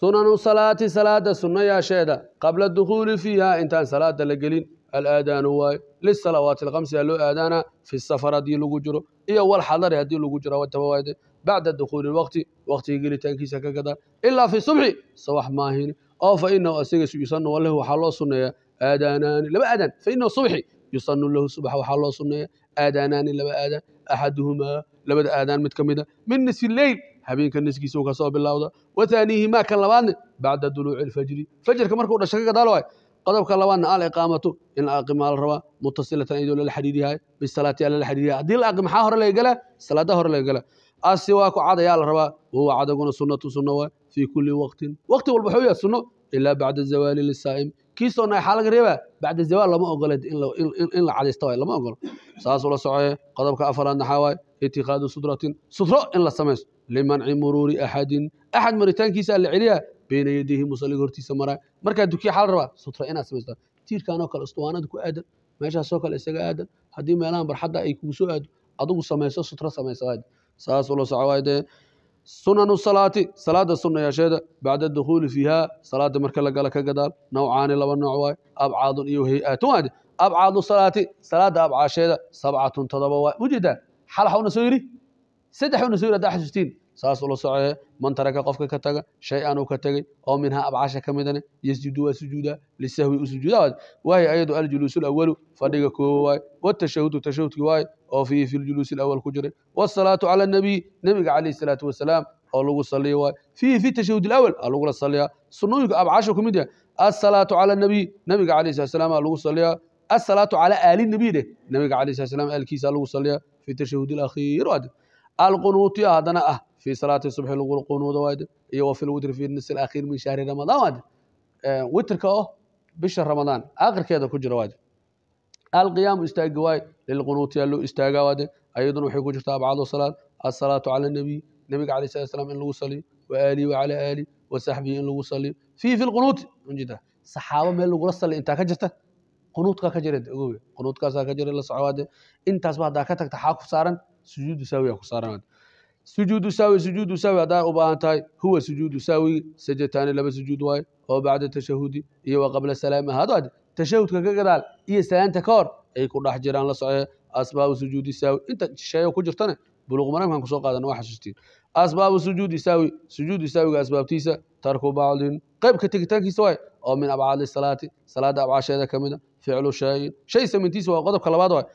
sunanu salaati salaada sunayaasheeda qabla dukuuli fiiha intaan salaada la gelin alaadaanu waayo lisalawaati alkamsia loo aadaana fi safar haddii lagu jiro iyo walxadari haddii lagu jiro tabawaade bacda dukuuli waqti waqtiga gelitaankiisa ka gadaal ilaa fi subxi sabax maahin oo fa inahu asiga yusanu walahu waxaa loo suneeya aadaanaani laba aadaan fa inahu subxi yusanu lahu subaxa waxaa loo suneeya aadaanaani laba aadaan axaduhumaa labada aadaan mid ka mida min nisfi leyl habeenka niskiisa ka soo bilowda wataaniihimaa kan labaadna bacda duluuci alfajri fajarka markuu dhasho ka gadaal waay qodobka labaadna aliqaamatu in la la rabaa mutasilatan iyadoo lala xidhiiriyahay bisalaati aa lala xidhiiriyahay haddii la maxaa hore laga galaa salaadaha hore laga galaa asiwaaku cad la rabaa wahuwa cadaguna sunnatu sunna waay fii kulli waqtin waqti walba wuxuu yahay sunno ilaa bacda zawaali lisaa'im kii soonnaa waxaa laga reebaa bacda zawaal lama ogole in la cadaysta waay lama ogolo saas ula socee qodobka afaraad naxaa waay itiqaadu sudratin sudro in la samaysto limanci muruuri axadin axad maritaankiisaa la celiya bayna yadayhi musalliga hortiisa maraa markaa dukiya xaal rabaa sudro inaad samaysta tiirkaanoo kale istuwaanada ku aadan meeshaasoo kale isaga aadan haddii meelahan barxadda ay kugu soo aado adugu samayso sutro samaysad saasula soco waay dee sunanu salaati salaada sunnayaasheeda bacda adukhuuli fiiha salaada marka la gala ka gadaal nawcaani laba nooc waay abcaadun iyo hay'aatun waade abcadu salaati salaada abcaasheeda sabcatun todoba waa mujeedaan xal waxauna soo yidhi saddex una soo yidhi haddaa xasuustiin saas ula socdee man taraka qofka ka taga shay aan uu ka tegey oo minhaa abcaasha ka midane yasjudu waa sujuudaa lisahwi u sujuuda waayo ayadu aljuluusu alawalu fadhiga koowa waaye watashahudu tashahudki waaye oo fiihi fi ljuluusi alawal ku jiray waasalaatu cala annabiy nebiga calayhi salaatu wasalaam oo lagu saliya waaye fiihi fi tashahud alawal aa lagula saliyaa sunnooyinka abcaasha ku mid yahay asalaatu asalaatu calaa aali nebiy dheh nabiga alay slat slam aalkiisa lagu saliya fi tashahuud alakhiir waade alqunuutiya haddana ah fii salaati subxi lagu qunuuda waade iyo wa fi fi nis alakhiir min shahri ramadaan waade witrka oo bisha ramadaan akhirkeeda ku jira waade alqiyaamu istaaga waaye lilqunuutiya loo istaagaa waade ayaduna waxay ku jirta abcad salaad asalaatu cala nebiy nebiga alay slat slam in lagu saliyo waaalihi wacala aalihi wasaxbihi in lagu saliyo fi fi lqunuuti saxaabo meel lagula saliya intaa ka jirta qunuudkaa ka jareed ogowe qunuudkaasaa ka jare la socowaade intaasba haddaa ka tagta xaa ku saaran sujuudu saawi ku saaran sujuudu saawi sujuudu saawi haddaa u baahan tahay huwa sujuudu saawi sajataani laba sujuud waaye oo bacda tashahudi iyo wa qabla salaami hadaad tashahudka ka gadaal iyo salaanta ka hor ay ku dhex jiraan la socee asbaabu sujuudi saawi inta sheeyo ku jirtane buluq maramkan kusoo qaadana waa xasuustiin asbaabu sujuudi saawi sujuudu saawiga asbaabtiisa tarku bacdin qaybka tegitaankiisa waaye oo min abcaadi salaati salaada abcaasheeda ka mida ficlu shayin shay samayntiisa waa qodobka labaad waay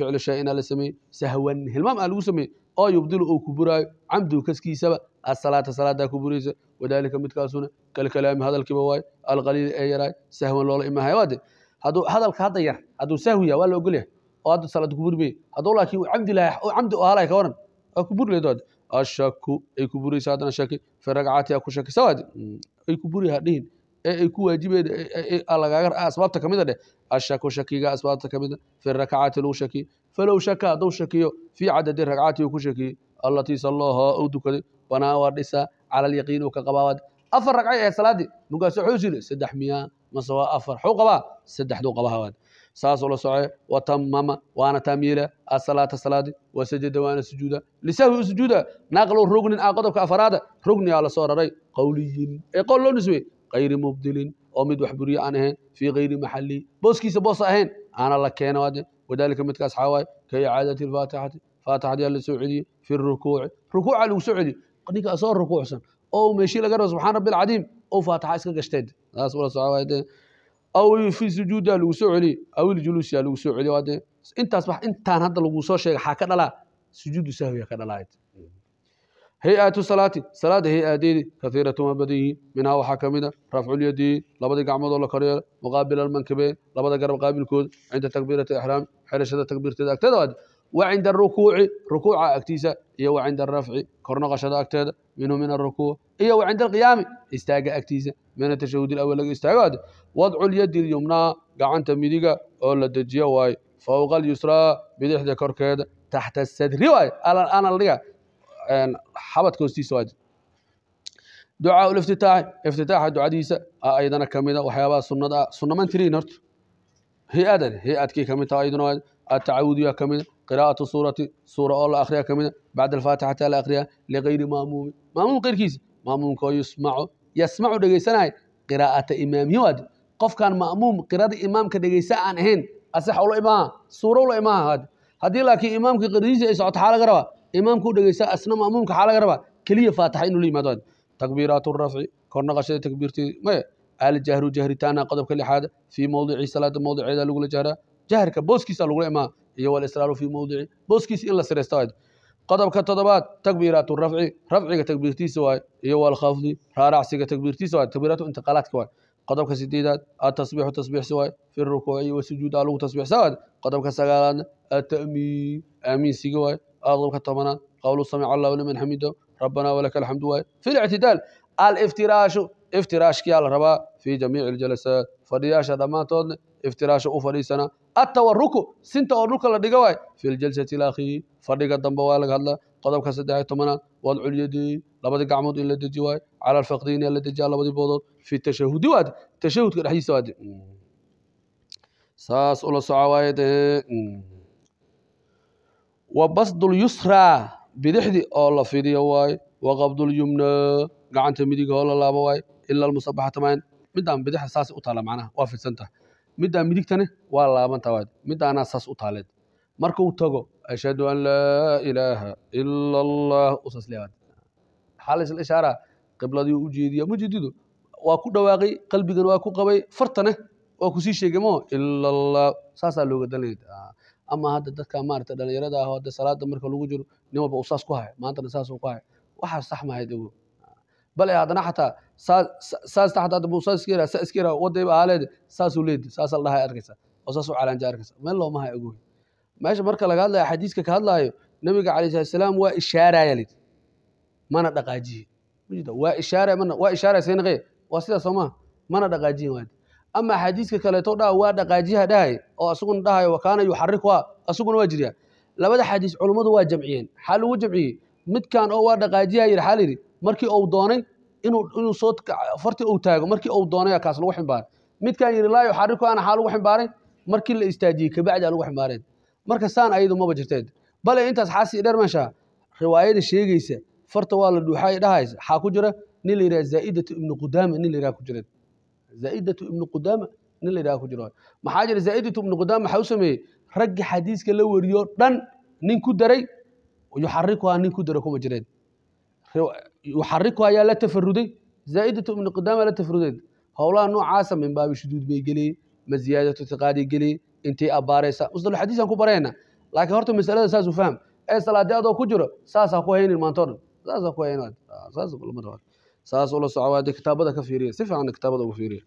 ficlu shayin la sameeyey sahwan hilmaam aa lagu sameeyey oo yubdilu uu ku buraayo camdu kaskiisaba asalaata salaadaa ku buraysa wadaalika midkaasuna kalkalaami hadalkiiba waayo alqaliili ee yaraay sahwan loola imahay waade hadduu hadalka hadda yar hadduu sahwi yahay waa la ogolyahay oo hadda salaad ku burmeye hadduu laakiin camdi lahay oo camdi u ahalay ka waran waa ku buri leed ashaku ay ku buraysa haddana shaki fi ragcatiha ku shakisa ay ku buriha dhihin ee ay ku waajibeen lagaaga ah, asbaabta kamida dheh ashaku shakiga asbaabta kamida fi rakacati lagu shakiyo falow shaka hadduu shakiyo fii cadadi rakcati uu ku shakiyey allatii sallaha uu dukaday banaa waa dhisaa cala alyaqiin uu ka qabaawad afar ragcay ee salaadii markaasu wuxuu jile saddex miyaa mase afar xuu qabaa saddexduu qabahawaad saasuu la socee watamama waana taamyiila asalaata salaadi wasajada waana sujuuda lisahwi sujuuda naqlu rugnin a qodobka afaraada rugniyaa la soo raray qowliyin ee qowl loo nisbey ayri mubdilin oo mid wax buriye aan ahayn fii ayri maxali booskiisa boos ahayn aana la keeno wadalika midkaas xawaaye ka icaadati faatixati faatixadi la soo fi rukuuci rukuuca lagu soo celiye ninka rukuucsan oo meeshii laga rabo subxaan rabbi alcadiim oo faatixa iska gashteen aw fi sujuuda lagu soo celiye aw iljuluusiya lagu soo celiye intaas wax intaan hadda lagu soo sheegay xaa ka dhalaa sujuudu sahwiya ka dhalaa hay-atu salaati salaada hay-aadeedi kaiiratan waa badan yihiin minhaa waxaa ka mida rafculyadi labadii gacmoodoo la koryeelo muqaabila almankabe labada garab qaabilkooda cinda takbiirati ixraam xelashada takbiirteeda agteeda wa cinda arukuuci rukuuca agtiisa iyo wa cinda arafci kornoqoshada agteeda minhu min arukuuc iyo wa cinda alqiyaami istaaga agtiisa min atashahud ilawal laga istaago wadcu lyadi ilyumnaa gacanta midiga oo la dejiyo waaye fowqa alyusraa bidixda korkeeda taxta asadri waaye alan dhiga xabadka hoostiisa waajib ducaa liftitaaxi iftitaaxa ducadiisa aydana kamida waxyaabaha sunada ah sunna mantirin horta hiadan hiadkii kamid taha ayduna atacawudiya kamida qira'atu suurati suura oo la akriya kamida bacda alfaatixati ala akriya ligayri maamuumi maamuum keyrkiisa maamuumka oo yusmacu yasmacu dhegeysanaya qiraa'ata imaamihi waajib qofkaan maamuum qirada imaamka dhegeysa aan ahayn asax ula imaha suuro ula imaha haddii laakiin imaamka qiradiisa ay socoto xaala garaba imaamkau dhegeysta asna mamuumka xaa laga rabaa keliya faatixa inuu la yimaado takbiiraat rafci kor naqashada takbiirteed maya aljahru jahritaana qodobka lixaad fii mawdici salaada mawdiceeda lagula jahraa jahrka booskiisa lagula imaa iyo walisraaru fii mawdici booskiisa in la siraysta qodobka toddobaad takbiiraat rafci rafciga takbiirtiisa waay iyo walkhafdi raaracsiga takbiirtiisa waay takbiiraatu intiqaalaadka waay qodobka sideedaad atasbiixu tasbiixsi waay fi rukuuci wasujuud aa lagu tasbiixsa waay qodobka sagaalaadna atamiin aaminsiga waay qodobka tobanaad qawlu samic allahu liman xamido rabbanaa walaka alxamdu waay fi lictidaal alftiraashu iftiraashkiyaa la rabaa fii jamiici aljalasaat fadhiyaasha dhammaantoodna iftiraasha u fadhiisanaa attawaruku sinta oo dhulka la dhigo waay fi ljalsati alaakhiri fadhiga dambe waa laga hadla qodobka saddexiy tobanaad wadculyadi labadii gacmood in la deji waay cala alfaqdayni in la dejiya labadii boodood fi tashahudi waad tashahudka dhexdiisa waad saas ula soco waaye dee wa basdulyusraa bidixdii oo la fidiyo waaye wa qabdulyumnaa gacanta midiga oo la laabo waaye ila almusabaxata maayn midaan bidixda saasay u taalla macnaha waa fidsantaha middaa midigtane waa laabanta waaye midaanaa saas u taaleed marka tago ashhadu an laa ilaaha ila allah usaas leeyaad maxaa la isla ishaaraa qibladii u jeediya mujididu waa ku dhawaaqay qalbigan waa ku qabay fartane waa kusii sii sheegay moo ila allah saasaa looga danlaya ama hadda dadka maarata dhalinyarada ah hadda salaada marka lagu jiro nin walba uu saas ku haya maantana saas uu ku haya waxaas sax maahayd ogo bale haddana xataa saas taxta hadda muu iska yaraa saas iska yaraa wadayba aaleed saasuu leedi saasa la arkaysa oo saasuu calaanja arkaysa meel looma haya ogo meesha marka laga hadlaya xadiiska ka hadlaayo nabiga calayhi salatu salaam waa ishaaraya lid mana dhaqaajiyin waa ishaaraya mana waa ishaaraya sayna waa sidaas soo maa mana dhaqaajiyin waadi ama xadiiska kaleeto dha waa dhaqaajiyaha dhahay oo asaguna dhahayo wakaana yuxarikuha asaguna waa jirya labada xadiis culummadu waa jamciyeen xaa lagu jamciyey midkan oo waa dhaqaajiyaha yidhi xaa layidhi markii uu doonay inuu soo farti uu taago markii uu doonay kaas lagu ximbaaray midkan yidhi laa yuxariku ana xaa lagu ximbaaray markii la istaajiyey kabacdi lagu ximbaareen marka saan ayadu maba jirteen bale intaas xaasi dheer meesha riwaayada sheegaysa farta waa la dhuuxay dhahaysa xaa ku jira nin la yidhaha zaa'idatu ibnu qudaama nin la yidhaha ku jiran zaaidatu ibnu qudaama nin la yidhaha ku jiro maxaa jira zaaidatu ibnu qudaama maxaa u sameeyey raggi xadiiska la wariyo dhan nin ku daray yuxarikuhaa nin ku daray kuma jireen yuxarikuhaa yaa la tafaruday zaaidatu ibnu qudaama la tafarudeed howlaha noocaasa min baabi shuduud bay geliyey ma ziyaadatu tiqaadi geliyey intay abbaaraysa musdal xadiisaan ku barayna laakiin horta masalada saas u faham ee salaadi adoo ku jiro saasaa ku haynin maantoo dhan saasaa ku haynin saas lamada saas ula soco waa de kitaabada ka fiiriya si fiican kitaabada ugu fiiriya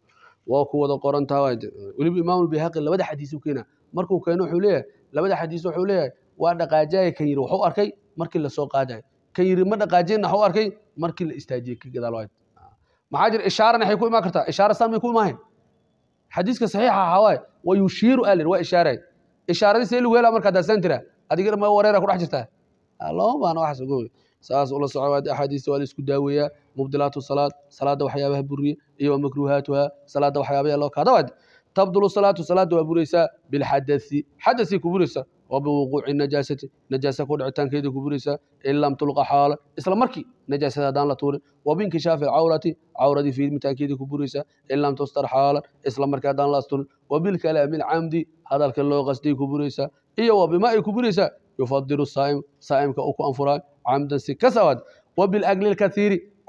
waa ku wada qorantaa waa weliba imaamulbayhaqi labada xadiis u markuu keeno wuxuu leeyahay labada xadiis wuxuu leeyahay waa dhaqaajaya kan yidhi waxu arkay markii lasoo qaadayo kan yidhi ma dhaqaajinna waxu arkay markii la istaajiyey ka gadaal waad maxaa jira ishaara naxay ku imaan kartaa ishaara saan may ku imaahayn xadiiska saxiixa ahaa waaye wa yushiiru alin waa ishaaray ishaaradii see lagu helaa marka daasaan tira adigana ma wareera ku dhex jirtaa looma baana waxaas ogowe saas ula soco waa axaadiista waa la isku daaweeyaa mubdilaat salaad salaada waxyaabaha buriye iyo makruhaatuha salaada waxyaabaha loo kaada waad tabdulu salaatu salaada waa buraysaa bilxadasi xadasii ku buraysaa wa najaasati najaasa ku dhicitaankeedii ku buraysaa in lam tulqa xaalo isla markii najaasada haddaan la tuurin wa biinkishaafi cawradii fiidmitaankeedii ku buraysaa in lam tustar xaala isla markii haddaan la asturin wa alcamdi hadalka loo qasday ku buraysaa iyo wa ay ku buraysaa yufadiru saa'im saa'imka uu ku anfuraayo camdan si kasawaad wa bilagli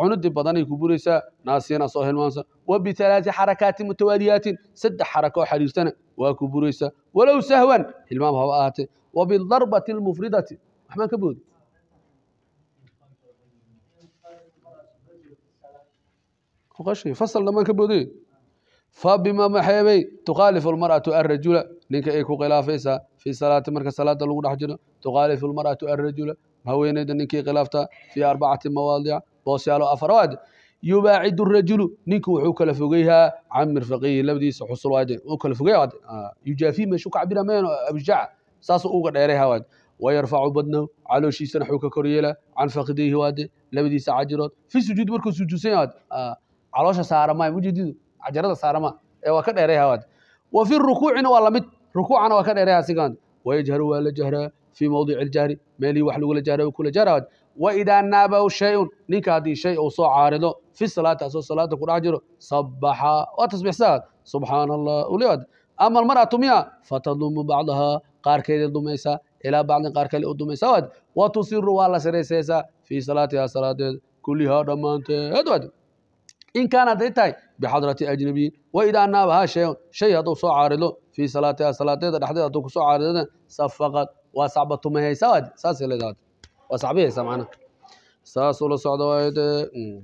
cunudii badanay ku buraysaa naasina soo hilmaamsa wa xarakaati xarakaatin mutawaadiyaatin saddex xaraka oo xariirsana waa ku buraysaa walow sahwan hilmaam haba ahaatee wa bidarbati almufridati waxbaan ka boodi fasalnamaan ka booday fa maxeebay tukhaalifu almar'atu arrajula ninka ay ku khilaafaysaa fii salaati marka salaada lagu dhex jiro tukhaalifu almar'atu arrajula haweenayda ninkii khilaaftaa fii arbacati mawaadic boosyaaloo afaraad yubaacidu rajulu ninku wuxuu kala fogeyhaa can mirfaqihi labadiisa xusul kala fogey ah, yujaafi meeshuu ka cabira meen abjaca saas uga dheerayha waade wayarfacu badnahu calooshiisana xuu ka koryeela can fakidayhi waade labadiisa cajirood fi sujuudi markuu sujuudsan yahay waade ah, caloosha saarama mujididu cajarada saarama ee waa ka dheerayha waade wa fi rukuucina waa lamid rukuucana waa ka dheerayha sigaan wayajharu waa la jahraa fii mawdici ljahri meelihii wax lagula jahra kula jahra waade waidaa naabahu shayun ninka haddii shay uu soo caarido fi salaati asoo salaada kudhex jiro sabaxa waa tasbixsaaad subxaana allah uleewaad ama almar'atu miya fatadumu bacdahaa qaarkeedii dumaysaa ilaa bacdin qaar kale u dumaysaa waad wa tusiru waa la siraysaysaa fii salaatihaa salaadeed kulihaa dhammaanteed waad in kaana hadday tahay bixadrati ajnabiyin waidaa naabahaa shayun shay hadduu soo caarido fii salaatihaa salaadeeda dhexdeed hadduu kusoo caarido safaqad waa sacba tumayhaysaa waad saasay leedahay waa sacbihaysaa macnaha saas ula socda waay dee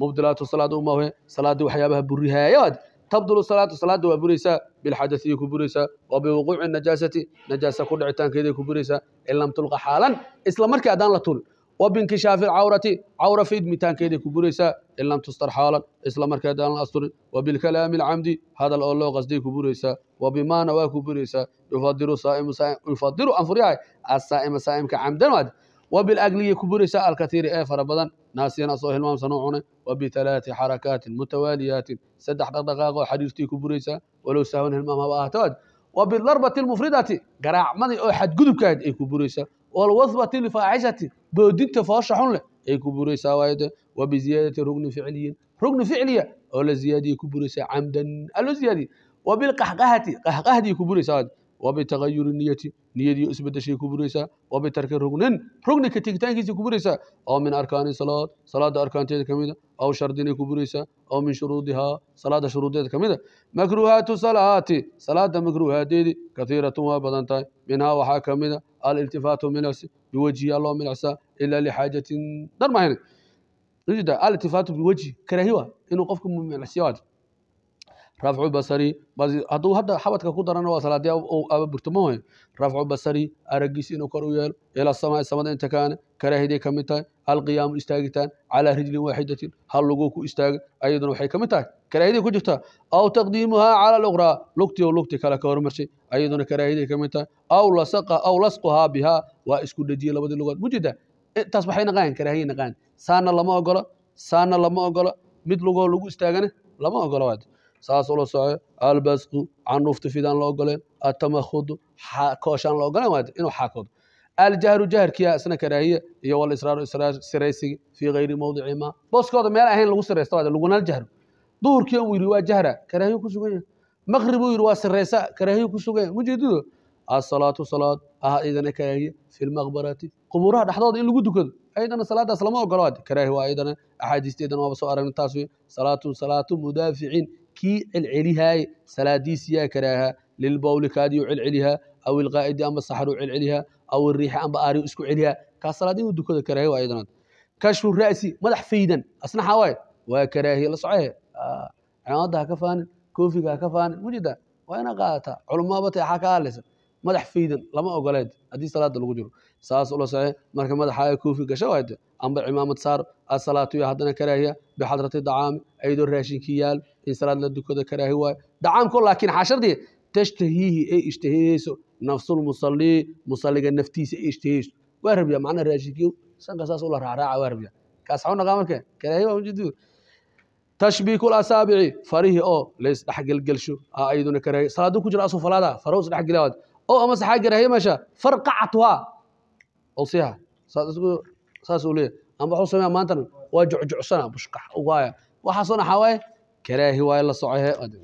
mubdilaatu salaad uma we salaadii waxyaabaha burihaaya waad tabdulu salaatu salaada waa buraysaa bilxadasiday ku buraysaa wa biwuquuci najaasati najaasa ku dhicitaankeeday ku buraysaa in lam tulqa xaalan isla markii haddaan la tulin wa binkishaafi alcawrati cawra faidmitaankeeday ku buraysaa in lam tustar xaalan isla markii haddaan la asturin wa bilkalaami alcamdi hadal oo loo qasday ku buraysaa wa bimaana waa ku وبالأقلية كبر ساء الكثير إيه فربضان ناسينا صوه المام صنوعنا وبثلاث حركات متواليات سدح دقاق حديثتي كبريسا ولو ساهون المام هو أهتواد وبالضربة المفردة قراع مضي أو حد قدب كاد إيه كبريسا والوظبة الفاعشة بودين تفاشحون له إيه كبريسا وايد وبزيادة ركن فعلي ركن فعلية أو لزيادة كبريسا عمدا ألو زيادة وبالقحقهة قحقهة كبريسا wabitagayuri niyati niyadiiyo isbedeshay ku buraysaa wabitarki rugnin rugni ka tegitaankiisa ku buraysaa aw min arkaani salaad salaada arkaanteeda kamida aw shardinay ku buraysaa aw min shuruudihaa salaada shuruudeeda kamida mida makruuhaatu salaati salaada makruuhaadeedii kahiiratun waa badan tahay minhaa waxaa kamida mida aliltifaatu milacsi biwejhi yaa loo milacsaa ilaa lixaajatin dharmahayna aliltifaatu biwejhi karaahi inuu qofku milacsiyo rafcu basari hadduu hadda xabadka ku darana waa salaadiya ababurto ma rafcu basari aragiis inuu kor u yeelo ila samaa samada inta kaane karaahiday ka mid tahay alqiyaamu istaagitaan calaa rijlin waaxidatin hal luguu ku istaaga ayaduna waxay ka mid tahay karaahiday ku jirtaa aw taqdiimuhaa cala aluqraa lugti ow lugti kale ka hormarshay ayaduna karaahiday ka mid tahay aw lasaqa aw lasquhaa bihaa waa isku dhejiyey labadii lugood mujida intaas e, waxay naqayan karaahiyay naqayan saana lama ogolo saana lama ogolo mid lugoo lagu istaagana lama ogolo waad saasoo ula soco albasqu canuufti fidaan la ogoleen atamahudu kooshaan la ogoleen waa inuu xaakoodo aljahru jahrkiya isna karaahiya iyo walisraaru siraysigi fii hayri mawdici ma meel ahayn lagu siraysta waa laguna jahro duhurkii uu yidhi waa jahra karaahiyu ku sugan yahay maqrib uu yidhi waa siraysa karaahiyu ku sugan yahay mujeedido asalaatu salaad aha iyadana karaahiya fi qubuuraha dhexdooda in lagu dukado ayadana salaadaas lama ogolo karaahi waa ayadana axaadiisteedana waaba soo aragnay taas wey salaatun salaatu mudaaficin kii celcelihaay salaadiisiyaa karaaha lilbawli kaadiyu celceliha aw ilqaa'idi amba saxru celceliha aw iriixa amba aari isku celiha kaa salaad inuu dukada karaahay waa ayadana kashfu ra'si madax faydan asna xaa waaye waa karaahi la socohe cimaamada ha ka faanin koofiga ha ka faanin mujida waa ina qaadataa culummabatay xaa ka hadlaysa madax faydan lama ogoleed haddii salaada lagu jiro saas ula saxi marka madaxa koofi gasha wayde amba cimaamad saar asalaatuya haddana karaahiya bixadrati dacaami ayadoo raashinkii yaal in salaad la dukada karaahi waayo dacaamko laakiin xashardii tashtahiihi ay ishtahiyeyso nafsulmusalii musaliga naftiisa ay ishtahiyeyso waa rabyaa macnaa raashinkiiw sanka saas ula raacraaca waa rabyaa kaas xaw nagaa markee karaahiya waa ujeedu tashbiiku asaabici farihii oo lays dhexgelgelsho ayaduna karaahiya salaadu ku jira asuu falaada farows dhexgelawaad oo amase xaaga rahimasha farqacathaa awsiha saas isku saas uu leeyahay ama wuxuu sameeyaa maantana waa jucjucsana bushqax waaya waxaasoo naxaa waaye karaahi waaye la socohe